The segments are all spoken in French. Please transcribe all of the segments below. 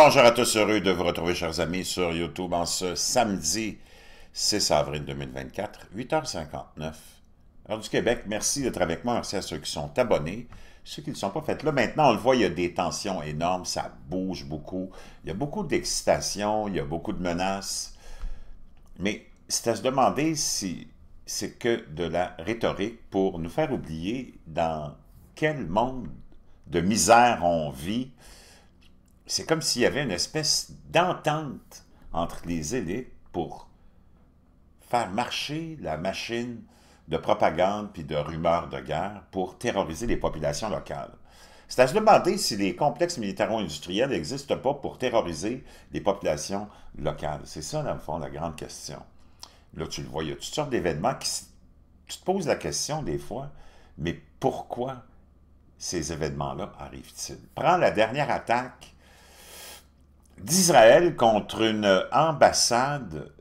bonjour à tous, heureux de vous retrouver, chers amis, sur YouTube en ce samedi 6 avril 2024, 8h59, heure du Québec. Merci d'être avec moi, merci à ceux qui sont abonnés, ceux qui ne sont pas faits. Là, maintenant, on le voit, il y a des tensions énormes, ça bouge beaucoup, il y a beaucoup d'excitation, il y a beaucoup de menaces. Mais c'est à se demander si c'est que de la rhétorique pour nous faire oublier dans quel monde de misère on vit, c'est comme s'il y avait une espèce d'entente entre les élites pour faire marcher la machine de propagande puis de rumeurs de guerre pour terroriser les populations locales. C'est à se demander si les complexes militaro-industriels n'existent pas pour terroriser les populations locales. C'est ça, dans le fond, la grande question. Là, tu le vois, il y a toutes sortes d'événements qui... Tu te poses la question des fois, mais pourquoi ces événements-là arrivent-ils? Prends la dernière attaque d'Israël contre une ambassade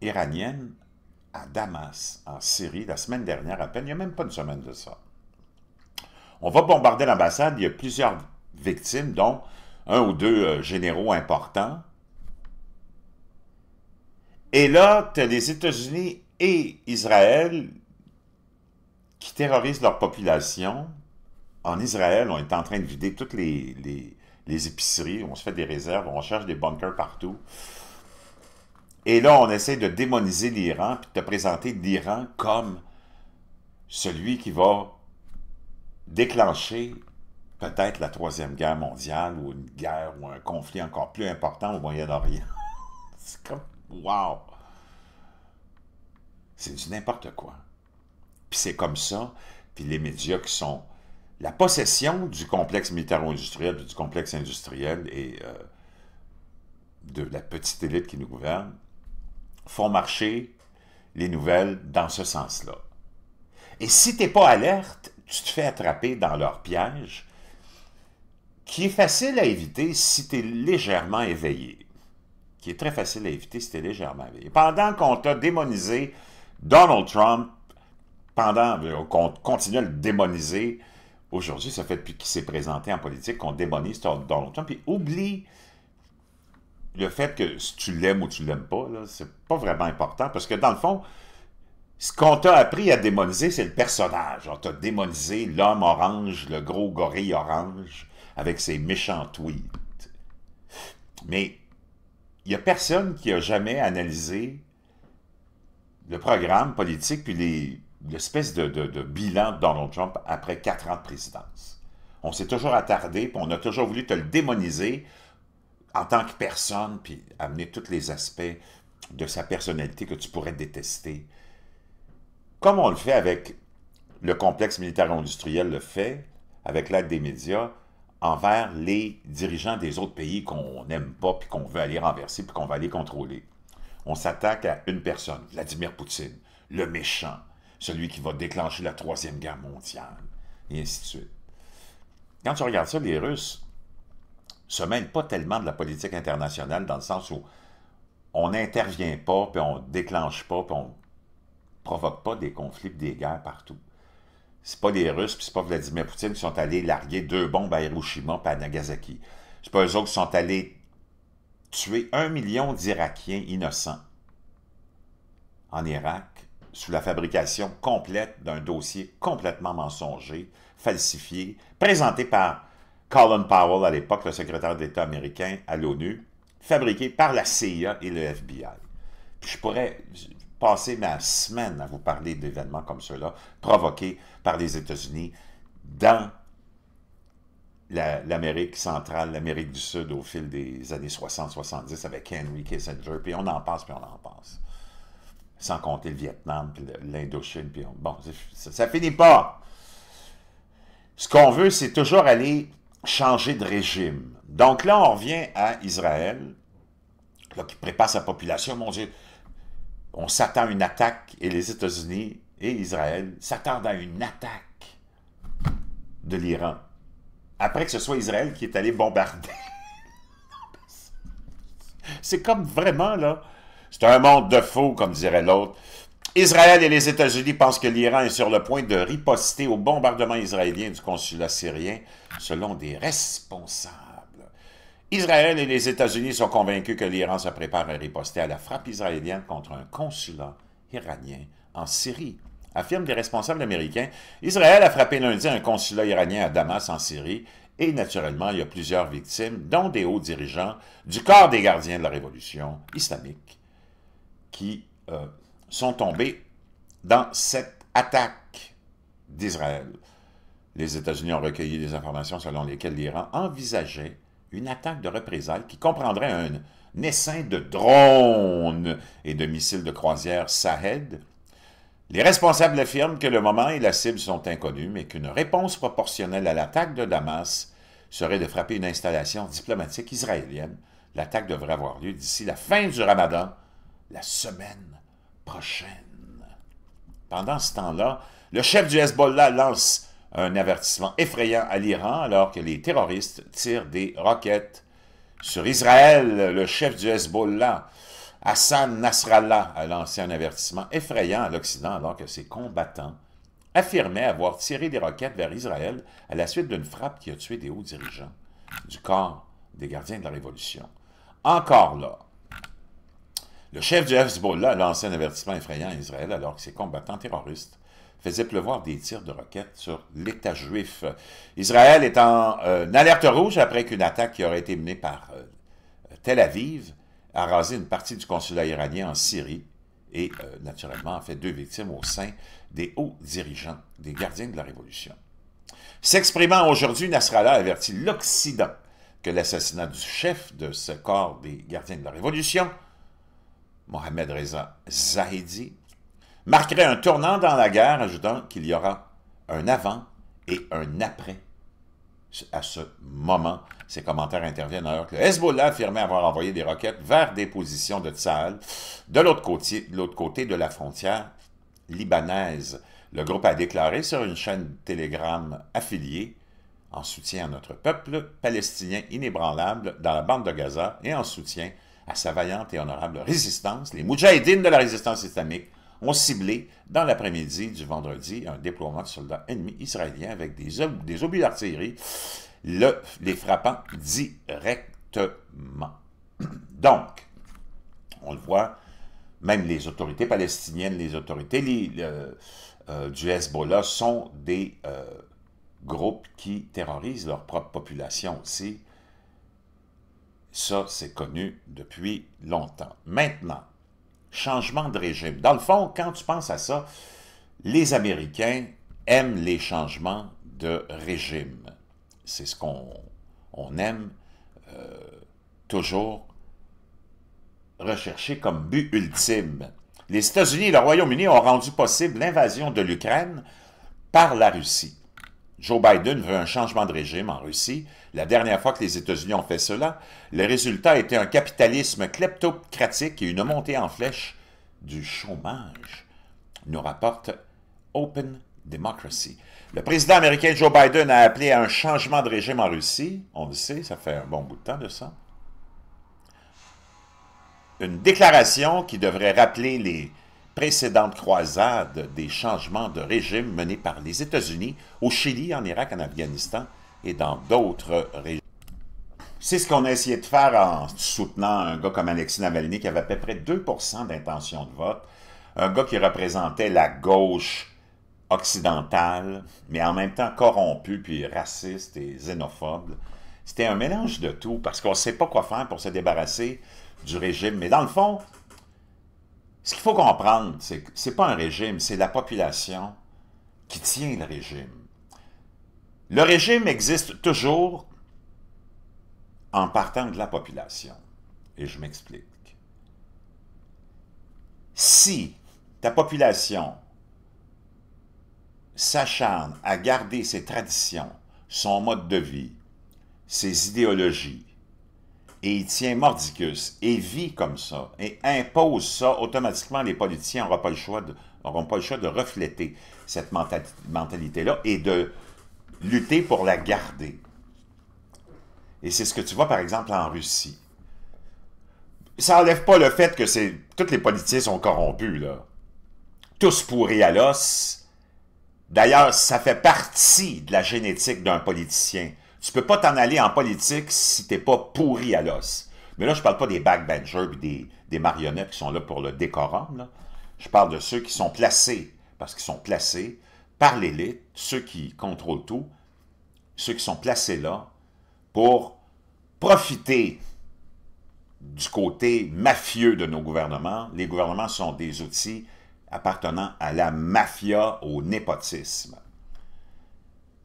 iranienne à Damas, en Syrie, la semaine dernière à peine, il n'y a même pas une semaine de ça. On va bombarder l'ambassade, il y a plusieurs victimes, dont un ou deux euh, généraux importants. Et là, tu as les États-Unis et Israël qui terrorisent leur population. En Israël, on est en train de vider toutes les, les les épiceries, on se fait des réserves, on cherche des bunkers partout. Et là, on essaie de démoniser l'Iran, puis de te présenter l'Iran comme celui qui va déclencher peut-être la Troisième Guerre mondiale ou une guerre ou un conflit encore plus important au Moyen-Orient. C'est comme, wow! C'est du n'importe quoi. Puis c'est comme ça, puis les médias qui sont la possession du complexe militaro-industriel, du complexe industriel et euh, de la petite élite qui nous gouverne font marcher les nouvelles dans ce sens-là. Et si tu n'es pas alerte, tu te fais attraper dans leur piège, qui est facile à éviter si tu es légèrement éveillé. Qui est très facile à éviter si tu es légèrement éveillé. Pendant qu'on t'a démonisé Donald Trump, pendant euh, qu'on continue à le démoniser, Aujourd'hui, ça fait depuis qu'il s'est présenté en politique qu'on démonise Donald Trump Puis oublie le fait que si tu l'aimes ou tu l'aimes pas, c'est pas vraiment important parce que dans le fond, ce qu'on t'a appris à démoniser, c'est le personnage. On t'a démonisé l'homme orange, le gros gorille orange avec ses méchants tweets. Mais il n'y a personne qui a jamais analysé le programme politique puis les l'espèce de, bilan de Donald Trump après quatre ans de présidence. On s'est toujours attardé, puis on a toujours voulu te le démoniser en tant que personne, puis amener tous les aspects de sa personnalité que tu pourrais détester. Comme on le fait avec le complexe militaire industriel le fait, avec l'aide des médias, envers les dirigeants des autres pays qu'on n'aime pas, puis qu'on veut aller renverser, puis qu'on va aller contrôler. On s'attaque à une personne, Vladimir Poutine, le méchant, celui qui va déclencher la Troisième Guerre mondiale, et ainsi de suite. Quand tu regardes ça, les Russes se mêlent pas tellement de la politique internationale dans le sens où on n'intervient pas, puis on déclenche pas, puis on ne provoque pas des conflits, des guerres partout. C'est pas les Russes, puis c'est pas Vladimir Poutine qui sont allés larguer deux bombes à Hiroshima et à Nagasaki. C'est pas eux autres qui sont allés tuer un million d'Irakiens innocents en Irak sous la fabrication complète d'un dossier complètement mensonger, falsifié, présenté par Colin Powell à l'époque, le secrétaire d'État américain à l'ONU, fabriqué par la CIA et le FBI. je pourrais passer ma semaine à vous parler d'événements comme ceux-là, provoqués par les États-Unis dans l'Amérique centrale, l'Amérique du Sud au fil des années 60-70 avec Henry Kissinger, puis on en passe, puis on en passe sans compter le Vietnam, l'Indochine, puis bon, ça, finit pas. Ce qu'on veut, c'est toujours aller changer de régime. Donc là, on revient à Israël, qui prépare sa population. Mon Dieu, on s'attend à une attaque, et les États-Unis et Israël s'attendent à une attaque de l'Iran. Après que ce soit Israël qui est allé bombarder. C'est comme vraiment, là, c'est un monde de faux, comme dirait l'autre. Israël et les États-Unis pensent que l'Iran est sur le point de riposter au bombardement israélien du consulat syrien, selon des responsables. Israël et les États-Unis sont convaincus que l'Iran se prépare à riposter à la frappe israélienne contre un consulat iranien en Syrie affirment des responsables américains. Israël a frappé lundi un consulat iranien à Damas, en Syrie, et naturellement, il y a plusieurs victimes, dont des hauts dirigeants du corps des gardiens de la révolution islamique qui euh, sont tombés dans cette attaque d'Israël. Les États-Unis ont recueilli des informations selon lesquelles l'Iran envisageait une attaque de représailles qui comprendrait un, essaim de drones et de missiles de croisière Sahed. Les responsables affirment que le moment et la cible sont inconnus, mais qu'une réponse proportionnelle à l'attaque de Damas serait de frapper une installation diplomatique israélienne. L'attaque devrait avoir lieu d'ici la fin du ramadan la semaine prochaine. Pendant ce temps-là, le chef du Hezbollah lance un avertissement effrayant à l'Iran alors que les terroristes tirent des roquettes sur Israël. Le chef du Hezbollah, Hassan Nasrallah, a lancé un avertissement effrayant à l'Occident alors que ses combattants affirmaient avoir tiré des roquettes vers Israël à la suite d'une frappe qui a tué des hauts dirigeants du corps des gardiens de la Révolution. Encore là, le chef du Hezbollah a lancé un avertissement effrayant à Israël alors que ses combattants terroristes faisaient pleuvoir des tirs de roquettes sur l'État juif. Israël est en euh, alerte rouge après qu'une attaque qui aurait été menée par euh, Tel Aviv a rasé une partie du consulat iranien en Syrie et, euh, naturellement, a fait deux victimes au sein des hauts dirigeants, des gardiens de la Révolution. S'exprimant aujourd'hui, Nasrallah avertit l'Occident que l'assassinat du chef de ce corps des gardiens de la Révolution Mohamed Reza Zahedi, marquerait un tournant dans la guerre, ajoutant qu'il y aura un avant et un après à ce moment. ses commentaires interviennent alors que Hezbollah affirmait avoir envoyé des roquettes vers des positions de Tsahal de l'autre côté, côté, de la frontière libanaise. Le groupe a déclaré sur une chaîne Telegram affiliée en soutien à notre peuple palestinien inébranlable dans la bande de Gaza et en soutien à à sa vaillante et honorable résistance, les Moudjahidines de la résistance islamique ont ciblé, dans l'après-midi du vendredi, un déploiement de soldats ennemis israéliens avec des, obus d'artillerie, les frappant directement. Donc, on le voit, même les autorités palestiniennes, les autorités les, euh, du Hezbollah sont des euh, groupes qui terrorisent leur propre population aussi. Ça, c'est connu depuis longtemps. Maintenant, changement de régime. Dans le fond, quand tu penses à ça, les Américains aiment les changements de régime. C'est ce qu'on aime euh, toujours rechercher comme but ultime. Les États-Unis et le Royaume-Uni ont rendu possible l'invasion de l'Ukraine par la Russie. Joe Biden veut un changement de régime en Russie. La dernière fois que les États-Unis ont fait cela, le résultat était un capitalisme kleptocratique et une montée en flèche du chômage, nous rapporte Open Democracy. Le président américain Joe Biden a appelé à un changement de régime en Russie. On le sait, ça fait un bon bout de temps de ça. Une déclaration qui devrait rappeler les précédente croisade des changements de régime menés par les États-Unis au Chili, en Irak, en Afghanistan et dans d'autres régions. C'est ce qu'on a essayé de faire en soutenant un gars comme Alexis Navalny qui avait à peu près 2 d'intention de vote, un gars qui représentait la gauche occidentale, mais en même temps corrompu, puis raciste et xénophobe. C'était un mélange de tout, parce qu'on ne sait pas quoi faire pour se débarrasser du régime. Mais dans le fond, ce qu'il faut comprendre, c'est que ce n'est pas un régime, c'est la population qui tient le régime. Le régime existe toujours en partant de la population. Et je m'explique. Si ta population s'acharne à garder ses traditions, son mode de vie, ses idéologies, et il tient mordicus et vit comme ça et impose ça, automatiquement, les politiciens n'auront pas le choix de, pas le choix de refléter cette mentalité-là et de lutter pour la garder. Et c'est ce que tu vois, par exemple, en Russie. Ça n'enlève pas le fait que tous les politiciens sont corrompus, là. Tous pourris à l'os. D'ailleurs, ça fait partie de la génétique d'un politicien. Tu peux pas t'en aller en politique si t'es pas pourri à l'os. Mais là, je parle pas des backbenchers et des, marionnettes qui sont là pour le décorum. Je parle de ceux qui sont placés, parce qu'ils sont placés par l'élite, ceux qui contrôlent tout, ceux qui sont placés là pour profiter du côté mafieux de nos gouvernements. Les gouvernements sont des outils appartenant à la mafia, au népotisme.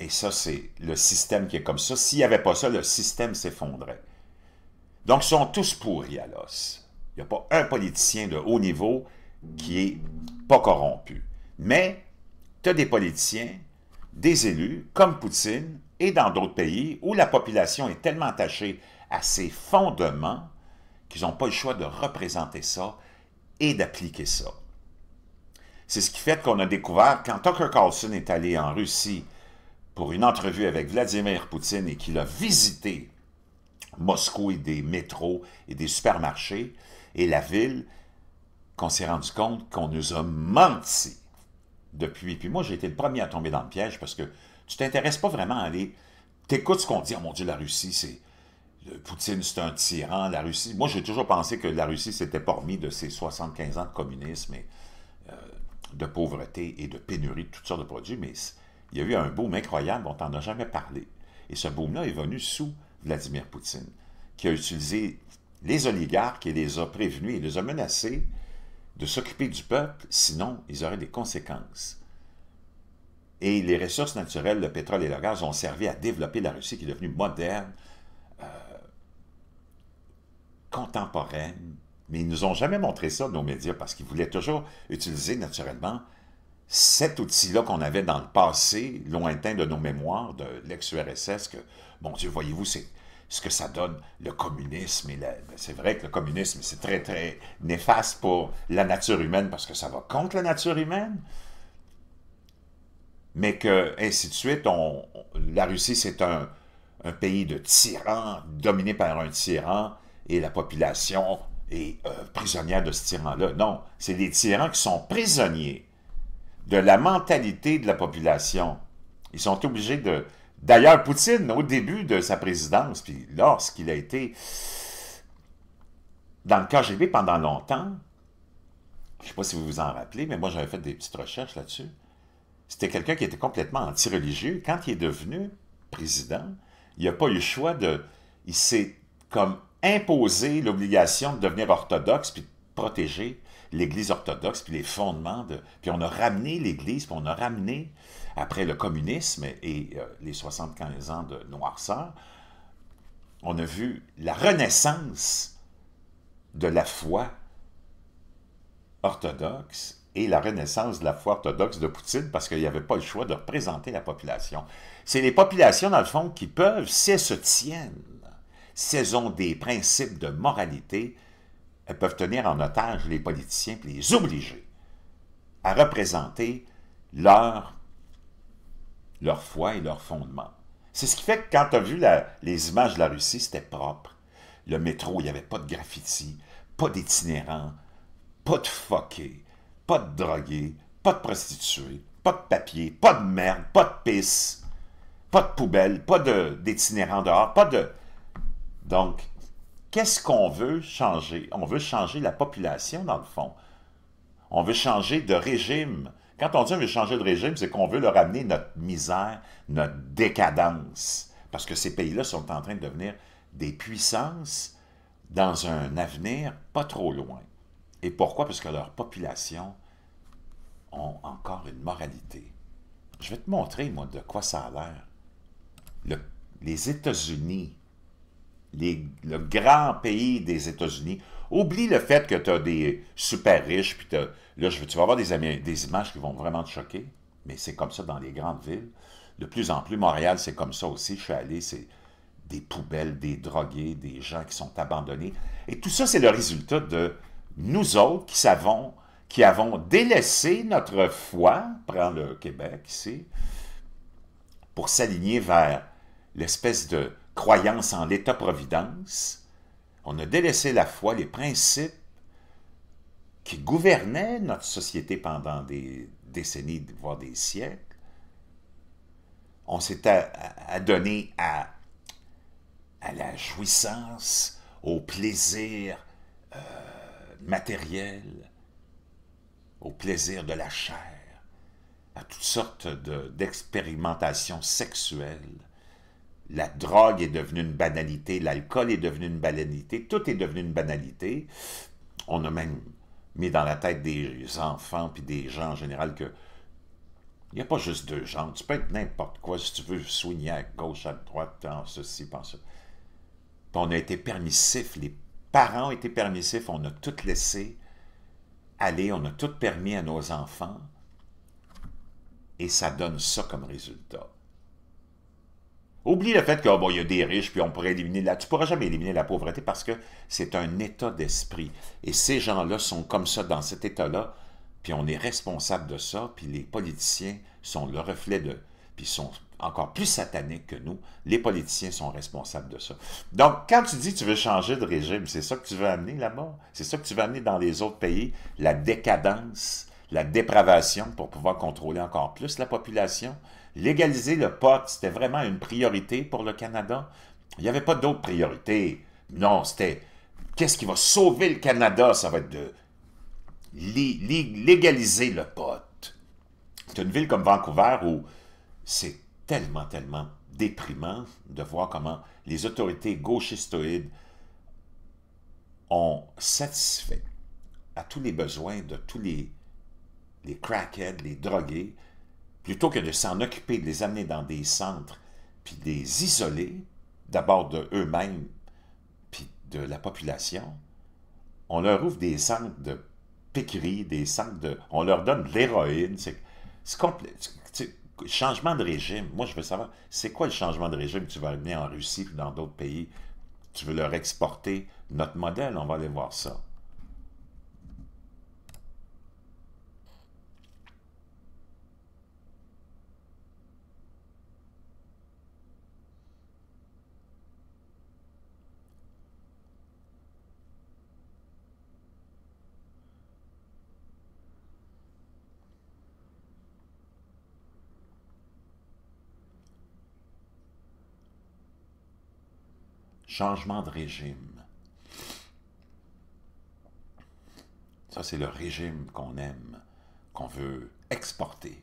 Et ça, c'est le système qui est comme ça. S'il n'y avait pas ça, le système s'effondrait. Donc, ils sont tous pourris à l'os. Il n'y a pas un politicien de haut niveau qui est pas corrompu. Mais, tu as des politiciens, des élus, comme Poutine, et dans d'autres pays, où la population est tellement attachée à ses fondements qu'ils n'ont pas le choix de représenter ça et d'appliquer ça. C'est ce qui fait qu'on a découvert, quand Tucker Carlson est allé en Russie pour une entrevue avec Vladimir Poutine et qu'il a visité Moscou et des métros et des supermarchés et la ville, qu'on s'est rendu compte qu'on nous a menti depuis. Puis moi, j'ai été le premier à tomber dans le piège parce que tu t'intéresses pas vraiment à aller... T'écoutes ce qu'on dit, oh mon Dieu, la Russie, c'est... Poutine, c'est un tyran, la Russie... Moi, j'ai toujours pensé que la Russie s'était parmi de ses 75 ans de communisme et euh, de pauvreté et de pénurie de toutes sortes de produits, mais il y a eu un boom incroyable dont on n'a jamais parlé. Et ce boom-là est venu sous Vladimir Poutine, qui a utilisé les oligarques et les a prévenus et les a menacés de s'occuper du peuple, sinon ils auraient des conséquences. Et les ressources naturelles, le pétrole et le gaz, ont servi à développer la Russie qui est devenue moderne, euh, contemporaine, mais ils ne nous ont jamais montré ça, nos médias, parce qu'ils voulaient toujours utiliser naturellement cet outil-là qu'on avait dans le passé, lointain de nos mémoires, de l'ex-URSS, que, mon Dieu, voyez-vous, c'est ce que ça donne, le communisme. Ben, c'est vrai que le communisme, c'est très, très néfaste pour la nature humaine parce que ça va contre la nature humaine. Mais que, ainsi de suite, on, la Russie, c'est un, pays de tyrans, dominé par un tyran, et la population est euh, prisonnière de ce tyran-là. Non, c'est des tyrans qui sont prisonniers de la mentalité de la population. Ils sont obligés de... D'ailleurs, Poutine, au début de sa présidence, puis lorsqu'il a été dans le KGB pendant longtemps, je ne sais pas si vous vous en rappelez, mais moi j'avais fait des petites recherches là-dessus, c'était quelqu'un qui était complètement anti-religieux. Quand il est devenu président, il n'a pas eu le choix de... Il s'est comme imposé l'obligation de devenir orthodoxe puis de protéger l'Église orthodoxe, puis les fondements de... Puis on a ramené l'Église, puis on a ramené, après le communisme et euh, les 75 ans de noirceur, on a vu la renaissance de la foi orthodoxe et la renaissance de la foi orthodoxe de Poutine parce qu'il n'y avait pas le choix de représenter la population. C'est les populations, dans le fond, qui peuvent, si elles se tiennent, si elles ont des principes de moralité, elles peuvent tenir en otage les politiciens et les obliger à représenter leur, leur foi et leur fondement. C'est ce qui fait que quand tu as vu les images de la Russie, c'était propre. Le métro, il n'y avait pas de graffiti, pas d'itinérants, pas de fuckés, pas de drogués, pas de prostituées, pas de papier, pas de merde, pas de pisse, pas de poubelle, pas d'itinérants dehors, pas de... Donc, Qu'est-ce qu'on veut changer? On veut changer la population, dans le fond. On veut changer de régime. Quand on dit on veut changer de régime, c'est qu'on veut leur amener notre misère, notre décadence. Parce que ces pays-là sont en train de devenir des puissances dans un avenir pas trop loin. Et pourquoi? Parce que leur population ont encore une moralité. Je vais te montrer, moi, de quoi ça a l'air. les États-Unis, les, le grand pays des États-Unis. Oublie le fait que tu as des super riches, puis là, je, tu vas avoir des, images qui vont vraiment te choquer, mais c'est comme ça dans les grandes villes. De plus en plus, Montréal, c'est comme ça aussi. Je suis allé, c'est des poubelles, des drogués, des gens qui sont abandonnés. Et tout ça, c'est le résultat de nous autres qui savons, qui avons délaissé notre foi, prends le Québec ici, pour s'aligner vers l'espèce de croyance en l'État-providence, on a délaissé la foi, les principes qui gouvernaient notre société pendant des décennies, voire des siècles. On s'est adonné à, la jouissance, au plaisir euh, matériel, au plaisir de la chair, à toutes sortes d'expérimentations sexuelles la drogue est devenue une banalité, l'alcool est devenu une banalité, tout est devenu une banalité. On a même mis dans la tête des enfants puis des gens en général que il n'y a pas juste deux gens, Tu peux être n'importe quoi si tu veux soigner à gauche, à droite, en ceci, en ceci. on a été permissifs, les parents ont été permissifs, on a tout laissé aller, on a tout permis à nos enfants. Et ça donne ça comme résultat. Oublie le fait qu'il y a des riches, puis on pourrait éliminer là. Tu ne pourras jamais éliminer la pauvreté parce que c'est un état d'esprit. Et ces gens-là sont comme ça, dans cet état-là, puis on est responsable de ça, puis les politiciens sont le reflet de... Puis sont encore plus sataniques que nous. Les politiciens sont responsables de ça. Donc, quand tu dis que tu veux changer de régime, c'est ça que tu veux amener là-bas. C'est ça que tu veux amener dans les autres pays, la décadence, la dépravation pour pouvoir contrôler encore plus la population. Légaliser le pot, c'était vraiment une priorité pour le Canada. Il n'y avait pas d'autre priorité. Non, c'était qu'est-ce qui va sauver le Canada? Ça va être de légaliser le pot. C'est une ville comme Vancouver où c'est tellement, tellement déprimant de voir comment les autorités gauchistoïdes ont satisfait à tous les besoins de tous les, les crackheads, les drogués, plutôt que de s'en occuper, de les amener dans des centres, puis de les isoler, d'abord de eux-mêmes, puis de la population, on leur ouvre des centres de piqueries, des centres de... On leur donne de l'héroïne. C'est Changement de régime. Moi, je veux savoir, c'est quoi le changement de régime que tu vas amener en Russie puis dans d'autres pays? Tu veux leur exporter notre modèle? On va aller voir ça. Changement de régime. Ça, c'est le régime qu'on aime, qu'on veut exporter.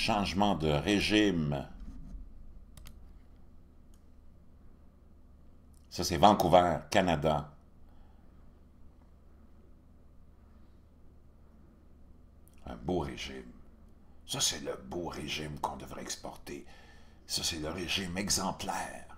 Changement de régime. Ça, c'est Vancouver, Canada. Un beau régime. Ça, c'est le beau régime qu'on devrait exporter. Ça, c'est le régime exemplaire.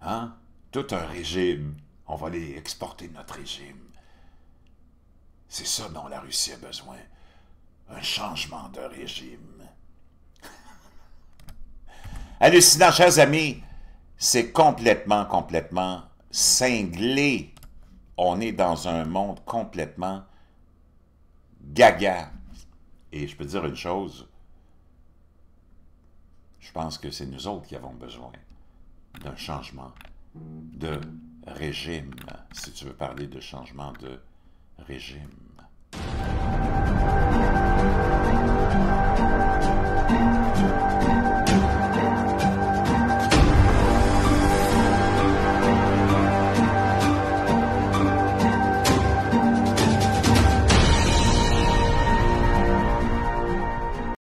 Hein? Tout un régime. On va aller exporter notre régime. C'est ça dont la Russie a besoin. Un changement de régime. Hallucinant, chers amis, c'est complètement, complètement cinglé. On est dans un monde complètement gaga. Et je peux dire une chose, je pense que c'est nous autres qui avons besoin d'un changement de régime, si tu veux parler de changement de régime.